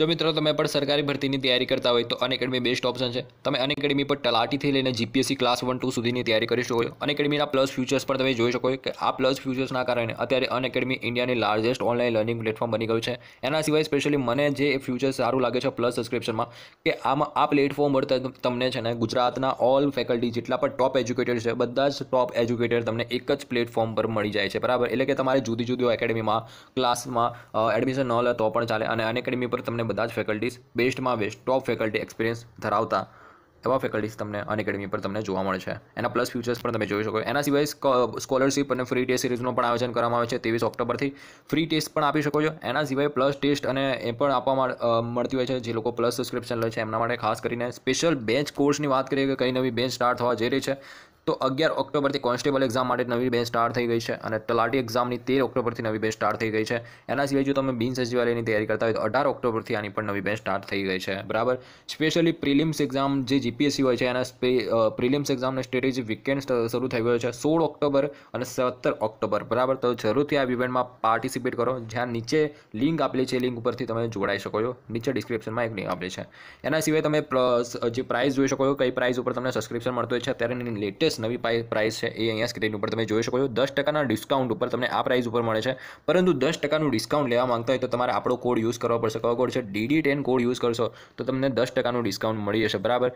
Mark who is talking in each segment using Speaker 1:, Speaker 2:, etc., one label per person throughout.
Speaker 1: જો મિત્રો તમે પણ સરકારી ભરતીની તૈયારી કરતા હોય તો અનએકેડમી બેસ્ટ ઓપ્શન છે તમે અનએકેડમી પર તલાટીથી લઈને જીપીએસસી ક્લાસ વન ટુ સુધીની તૈયારી કરી શકો છો અનએકેડમીના પ્લસ ફ્યુચર્સ પણ તમે જોઈ શકો કે આ પ્લસ ફ્યુચર્સના કારણે અત્યારે અનએકેડમી ઇન્ડિયાની લાર્જેસ્ટ ઓનલાઈન લર્નિંગ પ્લેટફોર્મ બની ગયું છે એના સિવાય સ્પેશિયલી મને જે ફ્યુચર્સ સારું લાગે છે પ્લસ સબસ્ક્રિપ્શનમાં કે આમાં આ પ્લેટફોર્મ પર તમને છે ને ગુજરાતના ઓલ ફેકલ્ટી જેટલા પણ ટોપ એજ્યુકેટેડ છે બધા જ ટોપ એજ્યુકેટેડ તમને એક જ પ્લેટફોર્મ પર મળી જાય છે બરાબર એટલે કે તમારે જુદી જુદી એકેડમીમાં ક્લાસમાં એડમિશન ન લે તો પણ ચાલે અને અનએકેડમી પર તમને બધા જ ફેકલ્ટીઝ બેસ્ટમાં બેસ્ટ ટોપ ફેકલ્ટી એક્સપિરિયન્સ ધરાવતા એવા ફેકલ્ટીઝ તમને એકેડમી પર તમને જોવા મળે છે એના પ્લસ ફ્યુચર્સ પણ તમે જોઈ શકો એના સિવાય સ્કોલરશિપ અને ફ્રી ટેસ્ટ સિરીઝનું પણ આયોજન કરવામાં આવે છે ત્રેવીસ ઓક્ટોબરથી ફ્રી ટેસ્ટ પણ આપી શકો છો એના સિવાય પ્લસ ટેસ્ટ અને એ પણ આપવામાં મળતી હોય છે જે લોકો પ્લસ સબસ્ક્રિપ્શન લે છે એમના માટે ખાસ કરીને સ્પેશિયલ બેચ કોર્સની વાત કરીએ કે કઈ નવી બેચ સ્ટાર્ટ થવા જઈ રહી છે તો અગિયાર ઓક્ટોબરથી કોન્સ્ટેબલ એક્ઝામ માટે નવી બેચ સ્ટાર્ટ થઈ ગઈ છે અને તલાટી એક્ઝામની તેર ઓક્ટોબરથી નવી બેચ સ્ટાર્ટ થઈ ગઈ છે એના સિવાય જો તમે બિન સચિવાલયની તૈયારી કરતા હોય તો અઢાર ઓક્ટોબરથી આની પણ નવી બેચ સ્ટાર્ટ થઈ ગઈ છે બરાબર સ્પેશિયલી પ્રિલિમ્સ એક્ઝામ જે જીપીએસસી હોય છે એના પ્રિલિમ્સ એક્ઝામનો સ્ટેટેજી વીકેન્ડ શરૂ થઈ ગયો છે સોળ ઓક્ટોબર અને સત્તર ઓક્ટોબર બરાબર તો જરૂરથી આ ઇવેન્ટમાં પાર્ટિસિપેટ કરો જ્યાં નીચે લિંક આપેલી છે લિંક ઉપરથી તમે જોડાઈ શકો છો નીચે ડિસ્ક્રિપ્શનમાં એક લિંક આપેલી છે એના સિવાય તમે જે પ્રાઇઝ જોઈ શકો છો કઈ પ્રાઇઝ ઉપર તમને સબસ્ક્રિપ્શન મળતું હોય છે અત્યારેની લેટેસ્ટ યસ નવી પ્રાઇસ છે એ અહીંયા સ્ક્રીન ઉપર તમે જોઈ શકો છો દસ ટકાના ડિસ્કાઉન્ટ ઉપર તમને આ પ્રાઇસ ઉપર મળે છે પરંતુ દસ ટકાનું ડિસ્કાઉન્ટ લેવા માંગતા હોય તો તમારે આપણો કોડ યુઝ કરવો પડશે કયો કોડ છે ડીડી ટેન કોડ યુઝ કરશો તો તમને દસ ટકાનું ડિસ્કાઉન્ટ મળી જશે બરાબર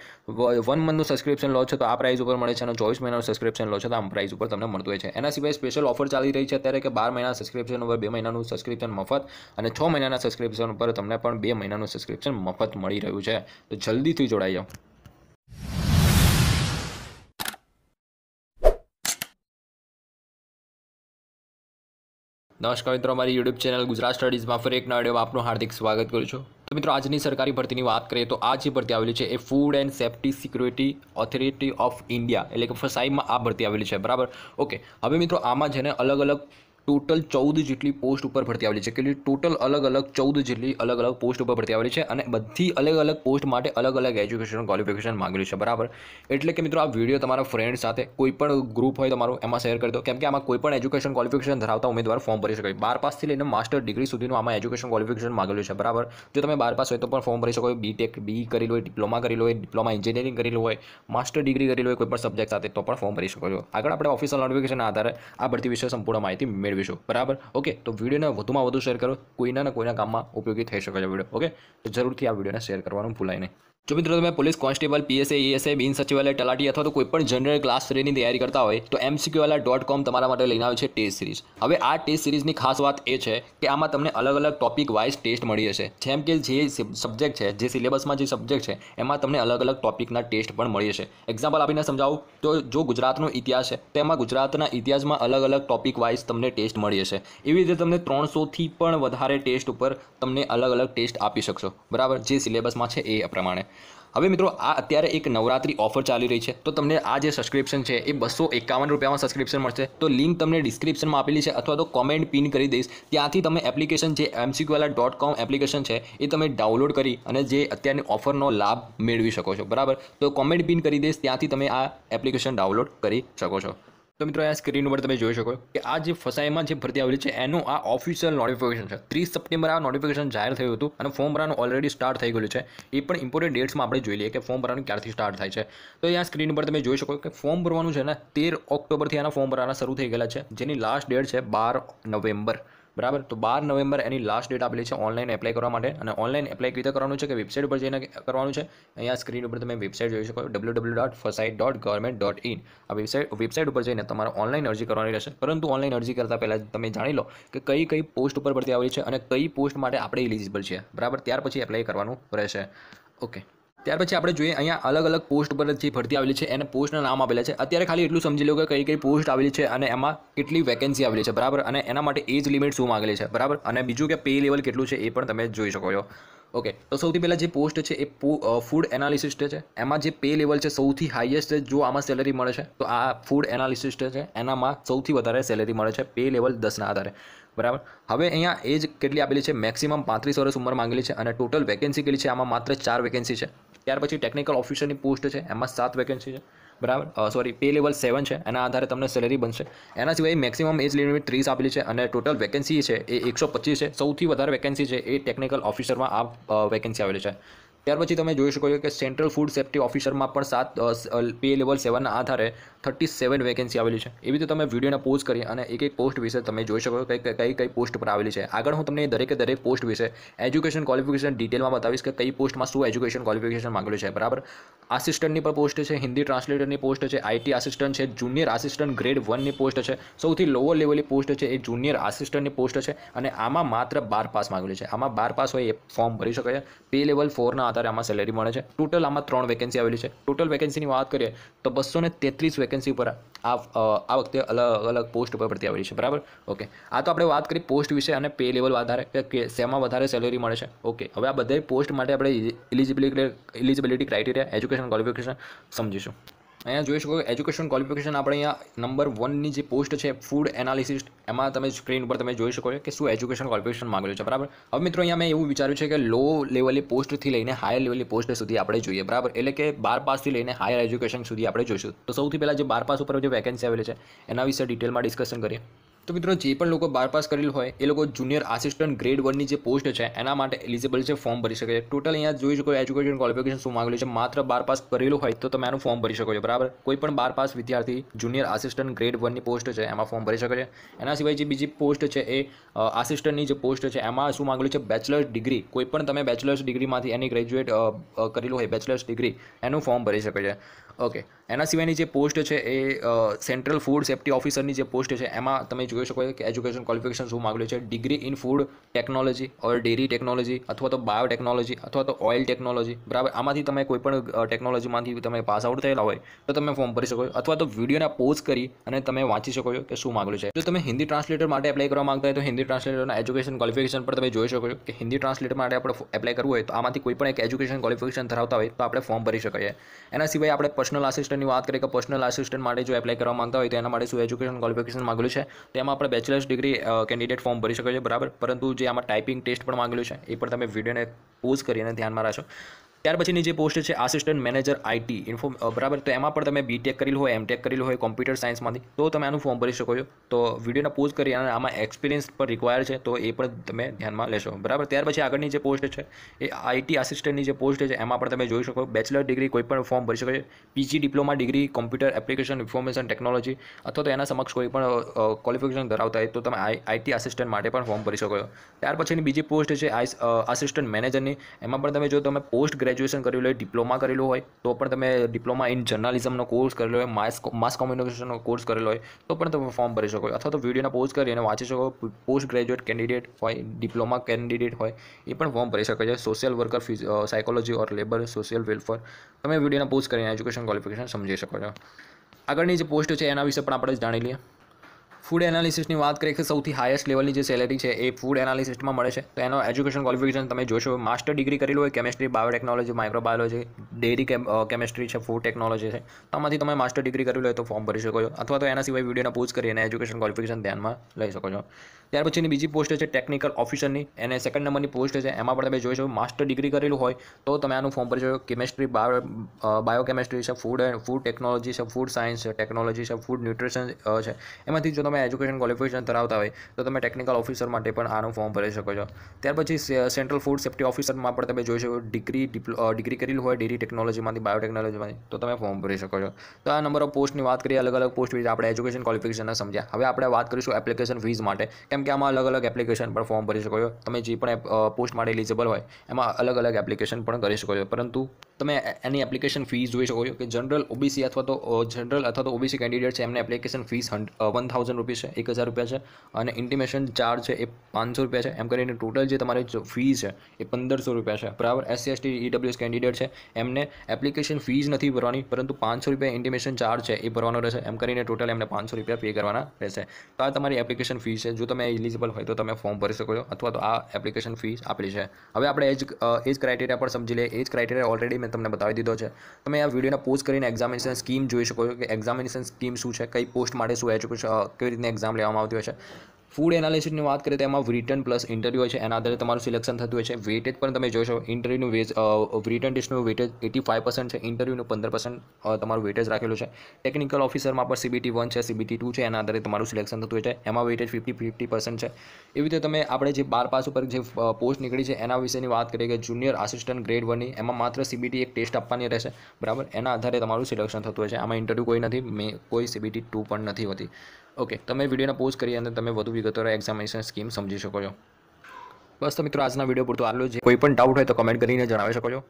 Speaker 1: વન મંથનું સબસ્ક્રિપ્શન લો છો તો આ પ્રાઇસ ઉપર મળે છે અને ચોવીસ મહિનાનું સબસ્ક્રિપ્શન લો છો તો આમ પ્રાઇસ ઉપર તમને મળતું હોય છે એના સિવાય સ્પેશિયલ ઓફર ચાલી રહી છે અત્યારે કે બાર મહિના સબસ્ક્રિપ્શન ઉપર બે મહિનાનું સબસ્ક્રિપ્શન મફત અને છ મહિનાના સબસ્ક્રિપ્શન ઉપર તમને પણ બે મહિનાનું સબસ્ક્રિપ્શન મફત મળી રહ્યું છે તો જલ્દીથી જોડાઈ જાઓ નમસ્કાર મિત્રો મારી યુટ્યુબ ચેનલ ગુજરાત સ્ટડીઝમાં ફરી એક નડિયોમાં આપનું હાર્દિક સ્વાગત કરું છું તો મિત્રો આજની સરકારી ભરતીની વાત કરીએ તો આ જે ભરતી આવેલી છે એ food and safety security authority of India એટલે કે ફસાઈમાં આ ભરતી આવેલી છે બરાબર ઓકે હવે મિત્રો આમાં જેને અલગ અલગ ટોટલ ચૌદ જેટલી પોસ્ટ ઉપર ભરતી આવેલી છે કેટલી ટોટલ અલગ અલગ ચૌદ જેટલી અલગ અલગ પોસ્ટ ઉપર ભરતી આવેલી છે અને બધી અલગ અલગ પોસ્ટ માટે અલગ અલગ એજ્યુકેશન ક્વોલિફિકેશન માંગેલું છે બરાબર એટલે કે મિત્રો આ વિડીયો તમારા ફ્રેન્ડ સાથે કોઈ પણ ગ્રુપ હોય તમારું એમાં શેર કરી દો કેમ કે આમાં કોઈ પણ એજ્યુકેશન ક્વોલિફિકેશન ધરાવતા ઉમેદવાર ફોર્મ ભરી શકે બાર પાસથી લઈને માસ્ટર ડિગ્રી સુધીનું આમાં એજ્યુકેશન ક્વોલિફિકેશન માંગેલું છે બરાબર જો તમે બાર પાસ હોય તો પણ ફોર્મ ભરી શકો બીટેક ટેક બી કરેલું હોય ડિપ્લોમા કરેલું હોય ડિપ્લોમા એન્જિનિયરિંગ કરેલું હોય માસ્ટર ડિગ્રી કરેલું હોય કોઈ પણ સબ્જેક્ટ સાથે તો પણ ફોર્મ ભરી શકો છો આગળ આપણે ઓફિશિયલ નોટિફિકેશન આધારે આ ભરતી વિશે સંપૂર્ણ માહિતી મેળવીશું બરાબર ઓકે તો વિડીયોને વધુમાં વધુ શેર કરો કોઈના ને કોઈના કામમાં ઉપયોગી થઈ શકે છે વિડીયો ઓકે તો જરૂરથી આ વિડીયોને શેર કરવાનું ભૂલાય નહીં જો મિત્રો તમે police constable PSI ASI e બિન સચિવાલય તલાટી અથવા તો કોઈપણ જનરલ ક્લાસ થ્રીની તૈયારી કરતા હોય તો એમસીક્યુવાલા ડોટ કોમ તમારા માટે લઈને આવે છે ટેસ્ટ સિરીઝ હવે આ ટેસ્ટ સિરીઝની ખાસ વાત એ છે કે આમાં તમને અલગ અલગ ટોપિક વાઇઝ ટેસ્ટ મળી જશે જેમ કે જે સબ્જેક્ટ છે જે સિલેબસમાં જે સબ્જેક્ટ છે એમાં તમને અલગ અલગ ટોપિકના ટેસ્ટ પણ મળી હશે એક્ઝામ્પલ આપીને સમજાવું તો જો ગુજરાતનો ઇતિહાસ છે તેમાં ગુજરાતના ઇતિહાસમાં અલગ અલગ ટોપિક વાઇઝ તમને ટેસ્ટ મળી જશે એવી રીતે તમને ત્રણસોથી પણ વધારે ટેસ્ટ ઉપર તમને અલગ અલગ ટેસ્ટ આપી શકશો બરાબર જે સિલેબસમાં છે એ પ્રમાણે હવે મિત્રો આ અત્યારે એક નવરાત્રી ઓફર ચાલી રહી છે તો તમને આ જે સબસ્ક્રિપ્શન છે એ બસો એકાવન રૂપિયામાં સબસ્ક્રિપ્શન મળશે તો લિંક તમને ડિસ્ક્રિપ્શનમાં આપેલી છે અથવા તો કોમેન્ટ પિન કરી દઈશ ત્યાંથી તમે એપ્લિકેશન જે એમસીક્યુએલા ડોટ કોમ એપ્લિકેશન છે એ તમે ડાઉનલોડ કરી અને જે અત્યારની ઓફરનો લાભ મેળવી શકો છો બરાબર તો કોમેન્ટ પિન કરી દઈશ ત્યાંથી તમે આ એપ્લિકેશન ડાઉનલોડ કરી શકો છો તો મિત્રો આ સ્ક્રીન ઉપર તમે જોઈ શકો કે આ જે ફસાઈમાં જે ભરતી આવેલી છે એનું આ ઓફિશિયલ નોટિફિકેશન છે ત્રીસ સપ્ટેમ્બર આ નોટિફિકેશન જાહેર થયું હતું અને ફોર્મ ભરવાનું ઓલરેડી સ્ટાર્ટ થઈ ગયું છે એ પણ ઇમ્પોર્ટન્ટ ડેટ્સમાં આપણે જોઈ લઈએ કે ફોર્મ ભરવાનું ક્યારથી સ્ટાર્ટ થાય છે તો આ સ્ક્રીન ઉપર તમે જોઈ શકો કે ફોર્મ ભરવાનું છે ને તેર ઓક્ટોબરથી આના ફોર્મ ભરવાના શરૂ થઈ ગયેલા છે જેની લાસ્ટ ડેટ છે બાર નવેમ્બર બરાબર તો બાર નવેમ્બર એની લાસ્ટ ડેટ આપેલી છે ઓનલાઈન એપ્લાય કરવા માટે અને ઓનલાઈન એપ્લાય કઈ રીતે કરવાનું છે કે વેબસાઇટ ઉપર જઈને કરવાનું છે અહીંયા સ્ક્રીન ઉપર તમે વેબસાઇટ જોઈ શકો W W dot FSSAI dot government dot in આ વેબસાઇટ વેબસાઇટ ઉપર જઈને તમારે ઓનલાઈન અરજી કરવાની રહેશે પરંતુ ઓનલાઈન અરજી કરતા પહેલાં તમે જાણી લો કે કઈ કઈ પોસ્ટ ઉપર પરથી આવી છે અને કઈ પોસ્ટ માટે આપણે ઇલિજિબલ છીએ બરાબર ત્યાર પછી એપ્લાય કરવાનું રહેશે ઓકે ત્યાર પછી આપણે જોઈએ અહીંયા અલગ અલગ પોસ્ટ પર જે ભરતી આવેલી છે એને પોસ્ટના નામ આપેલા છે અત્યારે ખાલી એટલું સમજી લો કે કઈ કઈ પોસ્ટ આવેલી છે અને એમાં કેટલી વેકેન્સી આવેલી છે બરાબર અને એના માટે એજ લિમિટ શું માંગેલી છે બરાબર અને બીજું કે પે લેવલ કેટલું છે એ પણ તમે જોઈ શકો છો ઓકે તો સૌથી પહેલાં જે પોસ્ટ છે એ ફૂડ એનાલિસિસ્ટ છે એમાં જે પે લેવલ છે સૌથી હાઈએસ્ટ જો આમાં સેલરી મળે છે તો આ ફૂડ એનાલિસિસ્ટ છે એનામાં સૌથી વધારે સેલરી મળે છે પે લેવલ દસના આધારે બરાબર હવે અહીંયા એજ કેટલી આપેલી છે મેક્સિમમ પાંત્રીસ વર્ષ ઉંમર માંગેલી છે અને ટોટલ વેકેન્સી કેટલી છે આમાં માત્ર ચાર વેકેન્સી છે ત્યાર પછી ટેકનિકલ ઓફિસરની પોસ્ટ છે એમાં સાત વેકેન્સી છે બરાબર સોરી પે લેવલ સેવન છે એના આધારે તમને સેલેરી બનશે એના સિવાય મેક્સિમમ એજ લિમિટ ત્રીસ આપેલી છે અને ટોટલ વેકેન્સી છે એ એકસો પચીસ છે સૌથી વધારે વેકેન્સી છે એ ટેકનિકલ ઓફિસરમાં આ વેકેન્સી આવેલી છે ત્યાર પછી તમે જોઈ શકો છો કે સેન્ટ્રલ ફૂડ સેફ્ટી ઓફિસરમાં પણ સાત પે લેવલ સેવનના આધારે થર્ટી સેવન વેકેન્સી આવેલી છે એવી રીતે તમે વિડીયોને પોસ્ટ કરી અને એક એક પોસ્ટ વિશે તમે જોઈ શકો કઈ કઈ કઈ પોસ્ટ પર આવેલી છે આગળ હું તમને દરેક દરેક પોસ્ટ વિશે એજ્યુકેશન ક્વોલિફિકેશન ડિટેલમાં બતાવીશ કે કઈ પોસ્ટમાં શું એજ્યુકેશન ક્વોલિફિકેશન માંગેલું છે બરાબર આસિસ્ટન્ટની પણ પોસ્ટ છે હિન્દી ટ્રાન્સલેટરની પોસ્ટ છે આઈટી આસિસ્ટન્ટ છે જુનિયર આસિસ્ટન્ટ ગ્રેડ વનની પોસ્ટ છે સૌથી લોઅર લેવલની પોસ્ટ છે એ જુનિયર આસિસ્ટન્ટની પોસ્ટ છે અને આમાં માત્ર બાર પાસ માંગેલી છે આમાં બાર પાસ હોય એ ફોર્મ ભરી શકે છે પે લેવલ ફોરના આધારે આમાં સેલેરી મળે છે ટોટલ આમાં ત્રણ વેકેન્સી આવેલી છે ટોટલ વેકેન્સીની વાત કરીએ તો બસો ને તેત્રીસ વેકેન્સી ઉપર આ આ વખતે અલગ અલગ પોસ્ટ ઉપર પડતી આવેલી છે બરાબર ઓકે આ તો આપણે વાત કરી પોસ્ટ વિશે અને પે લેવલ વધારે કે શેમાં વધારે સેલેરી મળે છે ઓકે હવે આ બધા પોસ્ટ માટે આપણે eligibility eligibility criteria education qualification સમજીશું અહીંયા જોઈ શકો એજ્યુકેશન ક્વોલિફિકેશન આપણે અહીંયા નંબર વનની જે પોસ્ટ છે ફૂડ એનાલિસિસ્ટ એમાં તમે સ્ક્રીન ઉપર તમે જોઈ શકો છો કે શું એજ્યુકેશન ક્વોલિફિકેશન માંગેલું છે બરાબર હવે મિત્રો અહીંયા મેં એવું વિચાર્યું છે કે લો લેવલની પોસ્ટથી લઈને હાયર લેવલની પોસ્ટ સુધી આપણે જોઈએ બરાબર એટલે કે બાર પાસથી લઈને હાયર એજ્યુકેશન સુધી આપણે જોઈશું તો સૌથી પહેલાં જે બાર પાસ ઉપર જે વેકેન્સી આવેલી છે એના વિશે ડિટેલમાં ડિસ્કશન કરીએ તો મિત્રો જે પણ લોકો બાર પાસ કરેલ હોય એ લોકો જુનિયર આસિસ્ટન્ટ ગ્રેડ વનની જે પોસ્ટ છે એના માટે એલિજિબલ છે ફોર્મ ભરી શકે છે ટોટલ અહીંયા જોઈ શકો એજ્યુકેશન ક્વોલિફિકેશન શું માંગેલું છે માત્ર બાર પાસ કરેલું હોય તો તમે એનું ફોર્મ ભરી શકો છો બરાબર કોઈ પણ બાર પાસ વિદ્યાર્થી જુનિયર આસિસ્ટન્ટ ગ્રેડ વનની પોસ્ટ છે એમાં ફોર્મ ભરી શકે છે એના સિવાય જે બીજી પોસ્ટ છે એ આસિસ્ટન્ટની જે પોસ્ટ છે એમાં શું માંગેલું છે બેચલર્સ ડિગ્રી કોઈ પણ તમે બેચલર્સ ડિગ્રીમાંથી એની ગ્રેજ્યુએટ કરેલું હોય બેચલર્સ ડિગ્રી એનું ફોર્મ ભરી શકે છે ઓકે એના સિવાયની જે પોસ્ટ છે એ સેન્ટ્રલ ફૂડ સેફ્ટી ઓફિસરની જે પોસ્ટ છે એમાં તમે જોઈ શકો છો કે એજ્યુકેશન ક્વોલિફિકેશન શું માગેલું છે degree in food technology or dairy technology અથવા તો બાયોટેકનોલોજી અથવા તો ઓઇલ ટેકનોલોજી બરાબર આમાંથી તમે કોઈપણ ટેકનોલોજીમાંથી તમે પાસ આઉટ થયેલા હોય તો તમે ફોર્મ ભરી શકો છો અથવા તો વિડીયોના પોઝ કરી અને તમે વાંચી શકો છો કે શું માગેલું છે જો તમે હિન્દી ટ્રાન્સલેટર માટે એપ્લાય કરવા માંગતા હોય તો હિન્દી ટ્રાન્સલેટરના એજ્યુકેશન ક્વોલિફિકેશન પર તમે જોઈ શકો છો કે હિન્દી ટ્રાન્સલેટર માટે આપણે એપ્લાય કરવું હોય તો આમાંથી કોઈ પણ એક એજ્યુકેશન ક્વોલિફિકેશન ધરાવતા હોય તો આપણે ફોર્મ ભરી શકીએ એના સિવાય આપણે પર્સનલ આસિસ્ટન્ટની વાત કરીએ કે પર્સનલ આસિસ્ટન્ટ માટે જો એપ્લાય કરવા માંગતા હોય તો એના માટે શું એજ્યુકેશન ક્વોલિફિકેશન માંગેલું છે તેમાં આપણે બેચલર્સ ડિગ્રી કેન્ડિડેટ ફોર્મ ભરી શકો છો બરાબર પરંતુ જે આમાં ટાઈપિંગ ટેસ્ટ પણ માંગેલું છે એ પણ તમે વિડીયોને પોઝ કરીને ધ્યાનમાં રાખશો ત્યાર પછીની જે પોસ્ટ છે આસિસ્ટન્ટ મેનેજર આઈટી ઇન્ફો બરાબર તો એમાં પણ તમે બીટેક કરેલું હોય એમટેક કરેલું હોય કોમ્પ્યુટર સાયન્સમાંથી તો તમે આનું ફોર્મ ભરી શકો છો તો વિડીયોના પોઝ કરી અને આમાં એક્સપિરિયન્સ પણ રિક્વાયર છે તો એ પણ તમે ધ્યાનમાં લેશો બરાબર ત્યાર પછી આગળની જે પોસ્ટ છે એ આઈટી આસિસ્ટન્ટની જે પોસ્ટ છે એમાં પણ તમે જોઈ શકો બેચલર ડિગ્રી કોઈ પણ ફોર્મ ભરી શકો છો PG diploma degree computer application information technology અથવા તો એના સમક્ષ કોઈ પણ ક્વોલિફિકેશન ધરાવતા હોય તો તમે આઈટી આસિસ્ટન્ટ માટે પણ ફોર્મ ભરી શકો છો ત્યાર પછીની બીજી પોસ્ટ છે આઈ આસિસ્ટન્ટ મેનેજરની એમાં પણ તમે જો તમે પોસ્ટ ગ્રે ગ્રેજ્યુએશન કરેલું હોય ડિપ્લોમા કરેલું હોય તો પણ તમે ડિપ્લોમા ઇન જર્નાલિઝમનો કોર્સ કરેલો હોય માસ માસ કોમ્યુનિકેશનનો કોર્સ કરેલો હોય તો પણ તમે ફોર્મ ભરી શકો અથવા તો વિડીયોના પોસ્ટ કરી અને વાંચી શકો પોસ્ટ ગ્રેજ્યુએટ કેન્ડિડેટ હોય ડિપ્લોમા કેન્ડિડેટ હોય એ પણ ફોર્મ ભરી શકે છે સોશિયલ વર્કર ફિઝ psychology or labour social welfare તમે વિડીયોના પોસ્ટ કરીને એજ્યુકેશન ક્વોલિફિકેશન સમજી શકો છો આગળની જે પોસ્ટ છે એના વિશે પણ આપણે જાણી લઈએ ફૂડ એનાલિસિસની વાત કરીએ કે સૌથી હાઈએસ્ટ લેવલની જે સેલેરી છે એ ફૂડ એનાલિસિસ્ટમાં મળે છે તો એનો એજ્યુકેશન ક્વોલિફિકેશન તમે જોશો માસ્ટર ડિગ્રી કરેલું હોય chemistry biotechnology microbiology dairy chemistry છે ફૂડ ટેકનોલોજી છે તમામાંથી તમે માસ્ટર ડિગ્રી કરેલું હોય તો ફોર્મ ભરી શકો છો અથવા તો એના સિવાય વિડીયોના પોઝ કરીને એજ્યુકેશન ક્વોલિફિકેશન ધ્યાનમાં લઈ શકો છો ત્યાર પછીની બીજી પોસ્ટ છે ટેકનિકલ ઓફિસરની એને સેકન્ડ નંબરની પોસ્ટ છે એમાં પણ તમે જોઈ શકો માસ્ટર ડિગ્રી કરેલું હોય તો તમે આનું ફોર્મ ભરી શકો કેમેસ્ટ્રી બાયો કેમેસ્ટ્રી છે ફૂડ ફૂડ ટેકનોલોજી છે ફૂડ સાયન્સ છે ટેકનોલોજી છે ફૂડ ન્યુટ્રિશન છે એમાંથી જો તમે તમે એજ્યુકેશન ક્વોલિફિકેશન ધરાવતા હોય તો તમે ટેકનિકલ ઓફિસર માટે પણ આનું ફોર્મ ભરી શકો છો ત્યાર પછી સેન્ટ્રલ ફૂડ સેફ્ટી ઓફિસરમાં પણ તમે જોઈ શકો ડિગ્રી ડિગ્રી કરેલી હોય ડેરી ટેકનોલોજીમાંથી બાયોટેકનોલોજીમાંથી તો તમે ફોર્મ ભરી શકો છો તો આ નંબર ઓફ પોસ્ટની વાત કરીએ અલગ અલગ પોસ્ટ વિશે આપણે એજ્યુકેશન ક્વોલિફિકેશનને સમજ્યા હવે આપણે વાત કરીશું એપ્લિકેશન ફીઝ માટે કેમ કે આમાં અલગ અલગ એપ્લિકેશન પણ ફોર્મ ભરી શકો છો તમે જે પણ પોસ્ટ માટે એલિજિબલ હોય એમાં અલગ અલગ એપ્લિકેશન પણ કરી શકો છો પરંતુ તમે એની એપ્લિકેશન ફીસ જોઈ શકો છો કે જનરલ ઓબીસી અથવા તો જનરલ અથવા તો ઓબીસી કેન્ડિડેટ છે એમને application fees one thousand rupees છે એક હજાર રૂપિયા છે અને ઇન્ટિમેશન ચાર્જ છે એ પાંચસો રૂપિયા છે એમ કરીને ટોટલ જે તમારી ફી છે એ પંદરસો રૂપિયા છે બરાબર એસસી એસટી ઈડબ્લ્યુએસ કેન્ડિડેટ છે એમને એપ્લિકેશન ફીસ નથી ભરવાની પરંતુ પાંચસો રૂપિયા ઇન્ટિમેશન ચાર્જ છે એ ભરવાનો રહેશે એમ કરીને ટોટલ એમને પાંચસો રૂપિયા પે કરવાના રહેશે તો આ તમારી એપ્લિકેશન ફી છે જો તમે એલિજિબલ હોય તો તમે ફોર્મ ભરી શકો છો અથવા તો આ એપ્લિકેશન ફીસ આપેલી છે હવે આપણે એજ એજ ક્રાઇટેરિયા પર સમજી લઈએ એજ ક્રાઇટેરિયા ઓલરેડી મેં તમને બતાવી દીધો છે તમે આ વિડીયોને પોસ્ટ કરીને એક્ઝામિનેશન સ્કીમ જોઈ શકો છો કે એક્ઝામિનેશન સ્કીમ શું છે કઈ પોસ્ટ માટે શું એજ્યુકેશન કેવી રીતે એક્ઝામ લેવામાં આવતી હોય છે ફૂડ એનાલિસિસની વાત કરીએ તો એમાં રિટર્ન પ્લસ ઇન્ટરવ્યુ હોય છે એના આધારે તમારું સિલેક્શન થતું હોય છે વેટેજ પણ તમે જોશો ઇન્ટરવ્યુનું વેજ રિટર્ન ટેસ્ટનું વેટેજ એટી ફાઇવ પર્સન્ટ છે ઇન્ટરવ્યુનું પંદર પર્સન્ટ તમારું વેટેજ રાખેલું છે ટેકનિકલ ઓફિસરમાં પણ સીબીટી વન છે સીબીટી ટુ છે એના આધારે તમારું સિલેક્શન થતું હોય છે એમાં વેટેજ ફિફ્ટી ફિફ્ટી પર્સન્ટ છે એવી રીતે તમે આપણે જે બાર પાસ ઉપર જે પોસ્ટ નીકળી છે એના વિશેની વાત કરીએ કે જુનિયર આસિસ્ટન્ટ ગ્રેડ વનની એમાં માત્ર સીબીટી એક ટેસ્ટ આપવાની રહેશે બરાબર એના આધારે તમારું સિલેક્શન થતું હોય છે આમાં ઇન્ટરવ્યુ કોઈ નથી મેં કોઈ સીબીટી ટુ પણ નથી હોતી ઓકે તમે વિડીયોને પોઝ કરી અને તમે વધુ વિગતો એક્ઝામિનેશન સ્કીમ સમજી શકો છો બસ તો મિત્રો આજના વિડીયો પૂરતો આટલું છે કોઈ પણ ડાઉટ હોય તો કમેન્ટ કરીને જણાવી શકો છો